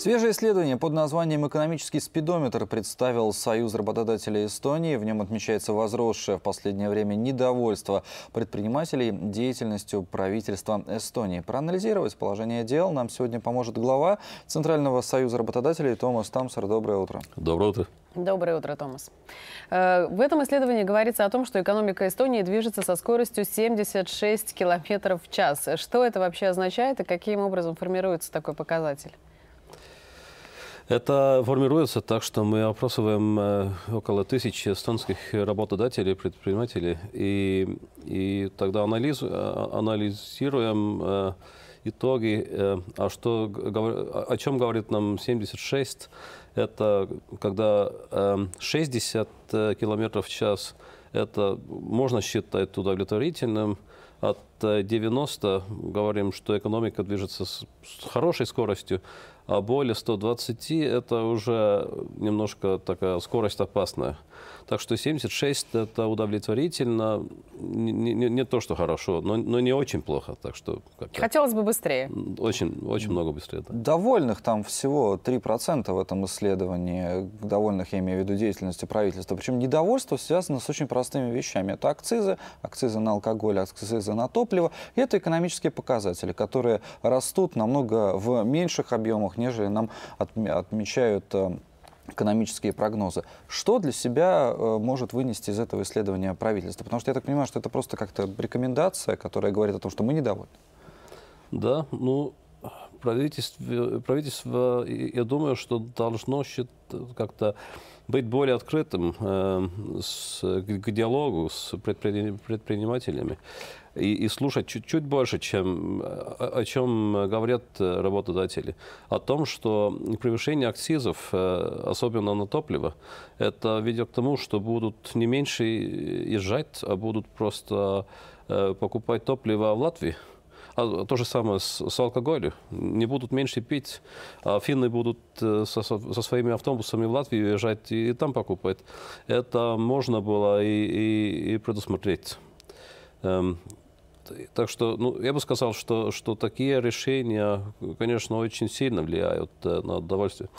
Свежее исследование под названием «Экономический спидометр» представил Союз работодателей Эстонии. В нем отмечается возросшее в последнее время недовольство предпринимателей деятельностью правительства Эстонии. Проанализировать положение дел нам сегодня поможет глава Центрального союза работодателей Томас Тамсер. Доброе утро. Доброе утро. Доброе утро, Томас. Э, в этом исследовании говорится о том, что экономика Эстонии движется со скоростью 76 километров в час. Что это вообще означает и каким образом формируется такой показатель? Это формируется так, что мы опрашиваем э, около тысячи эстонских работодателей, предпринимателей, и, и тогда анализ, э, анализируем э, итоги, а что, о чем говорит нам 76, это когда 60 километров в час, это можно считать удовлетворительным, от 90 говорим, что экономика движется с хорошей скоростью, а более 120 – это уже немножко такая скорость опасная. Так что 76 – это удовлетворительно, не, не, не то, что хорошо, но, но не очень плохо. Так что Хотелось бы быстрее. Очень, очень много быстрее. Да. Довольных там всего 3% в этом исследовании, довольных, я имею в виду, деятельности правительства. Причем недовольство связано с очень простыми вещами. Это акцизы, акцизы на алкоголь, акцизы на топливо. И это экономические показатели, которые растут намного в меньших объемах, нежели нам отмечают э, экономические прогнозы. Что для себя э, может вынести из этого исследования правительство? Потому что я так понимаю, что это просто как-то рекомендация, которая говорит о том, что мы недовольны. Да, ну, правительство, правительство, я думаю, что должно как-то быть более открытым э, с, к, к диалогу с предпринимателями и, и слушать чуть-чуть больше, чем о, о чем говорят работодатели. О том, что превышение акцизов, э, особенно на топливо, это ведет к тому, что будут не меньше езжать, а будут просто э, покупать топливо в Латвии. А то же самое с, с алкоголем. Не будут меньше пить, а финны будут э, со, со своими автобусами в Латвию езжать и, и там покупать. Это можно было и, и, и предусмотреть. Эм, так что, ну, я бы сказал, что, что такие решения, конечно, очень сильно влияют э, на удовольствие.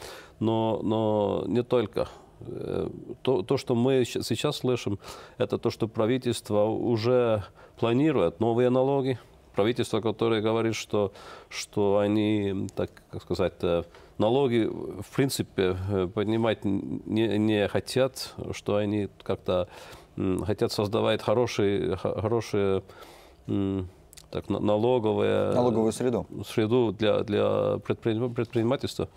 Но, но не только э, то, то, что мы сейчас слышим, это то, что правительство уже планирует новые налоги, правительство, которое говорит, что, что они, так как сказать, налоги в принципе э, поднимать не, не хотят, что они как-то хотят создавать хорошие, хорошие так, налоговые, налоговую среду, среду для, для предпринимательства.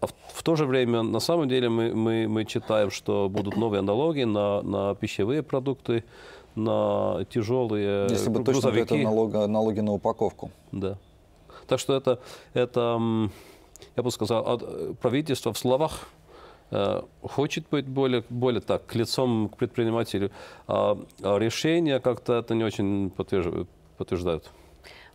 А в, в то же время, на самом деле, мы, мы, мы читаем, что будут новые налоги на, на пищевые продукты, на тяжелые Если бы грузовики. точно, то это налога, налоги на упаковку. Да. Так что это, это я бы сказал, правительство в словах э, хочет быть более, более так, к лицом к предпринимателю, а, а решения как-то это не очень подтверждают.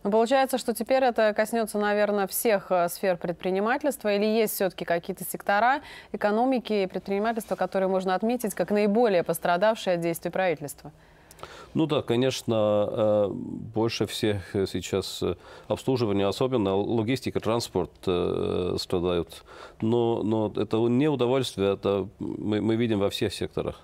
Но ну, получается, что теперь это коснется, наверное, всех э, сфер предпринимательства, или есть все-таки какие-то сектора экономики и предпринимательства, которые можно отметить как наиболее пострадавшие от действий правительства? Ну да, конечно, э, больше всех э, сейчас э, обслуживание, особенно логистика, транспорт страдают. Но, но это не удовольствие, это мы, мы видим во всех секторах.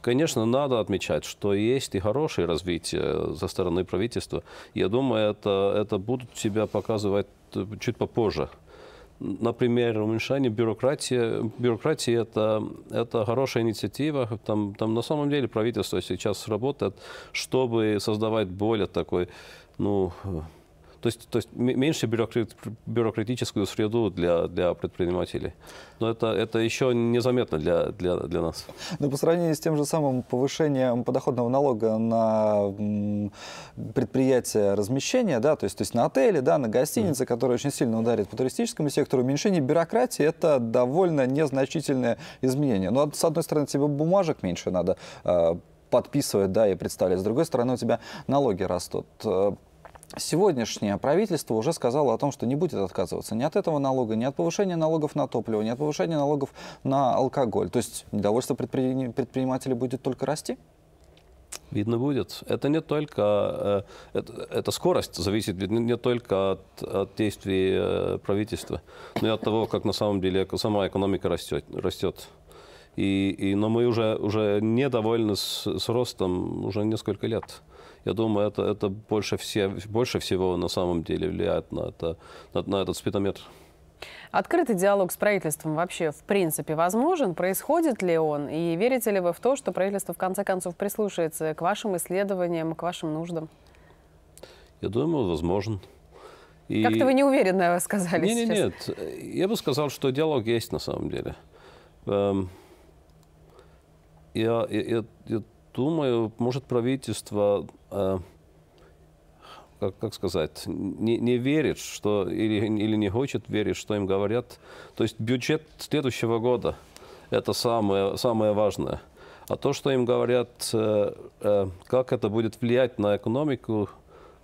Конечно, надо отмечать, что есть и хорошее развитие со стороны правительства. Я думаю, это, это будут себя показывать чуть попозже например, уменьшение бюрократии. Бюрократии это, это хорошая инициатива. Там, там на самом деле правительство сейчас работает, чтобы создавать более такой, ну, то есть, то есть меньше бюрократ, бюрократическую среду для, для предпринимателей. Но это, это еще незаметно для, для, для нас. Но ну, по сравнению с тем же самым повышением подоходного налога на предприятия размещения, да, то есть, то есть на отели, да, на гостиницы, mm. которые очень сильно ударят по туристическому сектору, уменьшение бюрократии – это довольно незначительное изменение. Но, с одной стороны, тебе бумажек меньше надо а, подписывать, да, и представлять. С другой стороны, у тебя налоги растут. Сегодняшнее правительство уже сказало о том, что не будет отказываться ни от этого налога, ни от повышения налогов на топливо, ни от повышения налогов на алкоголь. То есть недовольство предпринимателей будет только расти? Видно будет. Это не только... Э, это, это скорость зависит не только от, от действий э, правительства, но и от того, как на самом деле сама экономика растет. растет. И, и, но мы уже, уже недовольны с, с ростом уже несколько лет я думаю, это, это больше, все, больше всего на самом деле влияет на, это, на, на этот спидометр. Открытый диалог с правительством вообще в принципе возможен? Происходит ли он? И верите ли вы в то, что правительство в конце концов прислушается к вашим исследованиям, к вашим нуждам? Я думаю, возможен. И... Как-то вы неуверенно уверенно сказали не, не, сейчас. Нет, я бы сказал, что диалог есть на самом деле. Эм, я, я, я думаю, может правительство Э, как, как сказать, не, не верит, что или, или не хочет верить, что им говорят. То есть бюджет следующего года – это самое, самое важное. А то, что им говорят, э, э, как это будет влиять на экономику,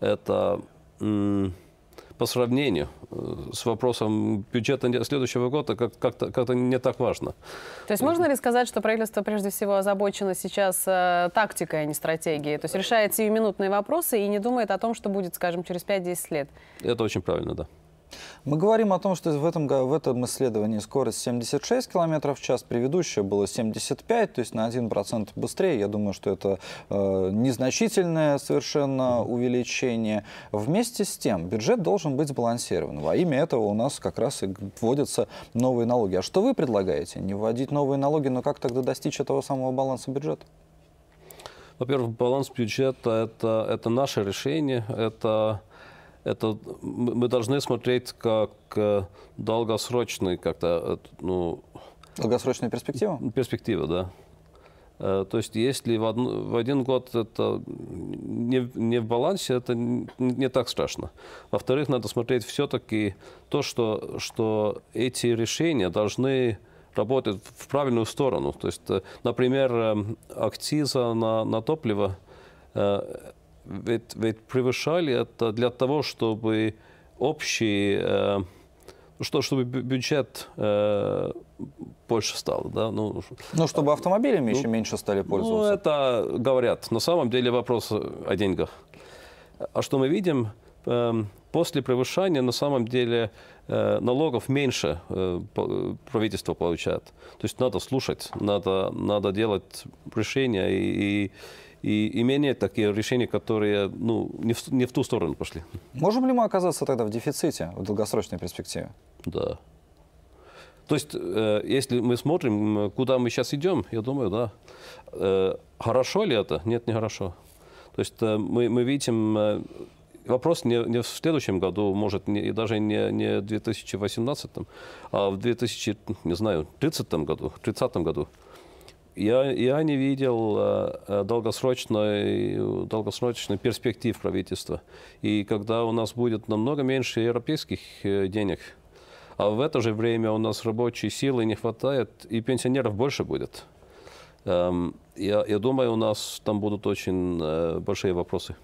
это по сравнению э, с вопросом бюджета следующего года как-то как, -то, не так важно. То есть можно ли сказать, что правительство прежде всего озабочено сейчас э, тактикой, а не стратегией? То есть решает сиюминутные вопросы и не думает о том, что будет, скажем, через 5-10 лет? Это очень правильно, да. Мы говорим о том, что в этом, в этом исследовании скорость 76 км в час, предыдущее было 75, то есть на 1% быстрее. Я думаю, что это э, незначительное совершенно увеличение. Вместе с тем, бюджет должен быть сбалансирован. Во а имя этого у нас как раз и вводятся новые налоги. А что вы предлагаете? Не вводить новые налоги, но как тогда достичь этого самого баланса бюджета? Во-первых, баланс бюджета это, – это наше решение, это это мы должны смотреть как э, долгосрочный как-то, э, ну... Долгосрочная перспектива? Перспектива, да. Э, то есть если в, одну, в один год это не, не в балансе, это не, не так страшно. Во-вторых, надо смотреть все-таки то, что, что эти решения должны работать в правильную сторону. То есть, например, эм, акциза на, на топливо ведь, ведь превышали это для того, чтобы общий, э, что, чтобы бюджет э, больше стал. Да? Ну, ну, чтобы автомобилями ну, еще меньше стали ну, пользоваться. Ну, это говорят. На самом деле вопрос о деньгах. А что мы видим? Э, после превышения на самом деле э, налогов меньше э, правительство получает. То есть надо слушать, надо, надо делать решения и, и и, и такие решения, которые ну, не, в, не в ту сторону пошли. Можем ли мы оказаться тогда в дефиците в долгосрочной перспективе? Да. То есть, э, если мы смотрим, куда мы сейчас идем, я думаю, да. Э, хорошо ли это? Нет, не хорошо. То есть э, мы, мы видим, э, вопрос не, не в следующем году, может, не, и даже не, не в 2018, а в 2000, не знаю, 30 году, 30 году. Я, я не видел э, э, долгосрочной, долгосрочной перспектив правительства. И когда у нас будет намного меньше европейских э, денег, а в это же время у нас рабочей силы не хватает, и пенсионеров больше будет. Эм, я, я думаю, у нас там будут очень большие вопросы.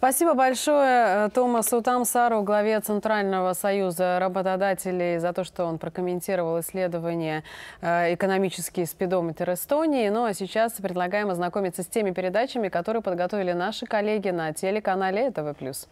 Спасибо большое э, Томасу Тамсару, главе Центрального союза работодателей, за то, что он прокомментировал исследование э, «Экономический спидометр Эстонии». Ну а сейчас предлагаем ознакомиться с теми передачами, которые подготовили наши коллеги на телеканале ТВ+.